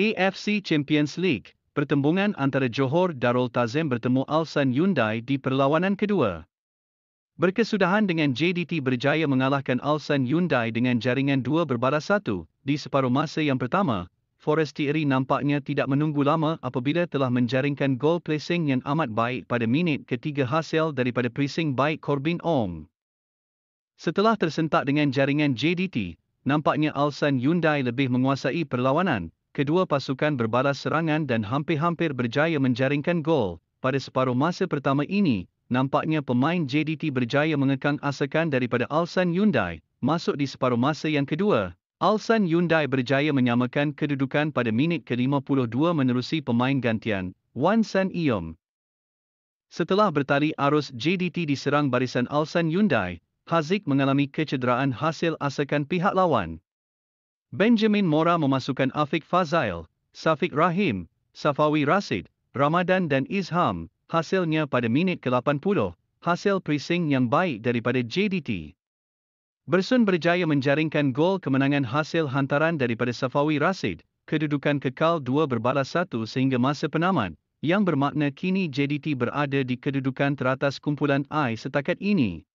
AFC Champions League, pertembungan antara Johor Darul Tazim bertemu Alsan Hyundai di perlawanan kedua. Berkesudahan dengan JDT berjaya mengalahkan Alsan Hyundai dengan jaringan dua berbaras satu, di separuh masa yang pertama, Forestieri nampaknya tidak menunggu lama apabila telah menjaringkan gol placing yang amat baik pada minit ketiga hasil daripada placing baik Corbin Ong. Setelah tersentak dengan jaringan JDT, nampaknya Alsan Hyundai lebih menguasai perlawanan, kedua pasukan berbalas serangan dan hampir-hampir berjaya menjaringkan gol. Pada separuh masa pertama ini, nampaknya pemain JDT berjaya mengekang asakan daripada Alsan Hyundai. Masuk di separuh masa yang kedua, Alsan Hyundai berjaya menyamakan kedudukan pada minit ke-52 menerusi pemain gantian, Wan San Iom. Setelah bertali arus JDT diserang barisan Alsan Hyundai, Hazik mengalami kecederaan hasil asakan pihak lawan. Benjamin Mora memasukkan Afiq Fazail, Safiq Rahim, Safawi Rasid, Ramadan dan Izham, hasilnya pada minit ke-80, hasil pressing yang baik daripada JDT. Bersun berjaya menjaringkan gol kemenangan hasil hantaran daripada Safawi Rasid, kedudukan kekal dua berbalas satu sehingga masa penamat, yang bermakna kini JDT berada di kedudukan teratas kumpulan I setakat ini.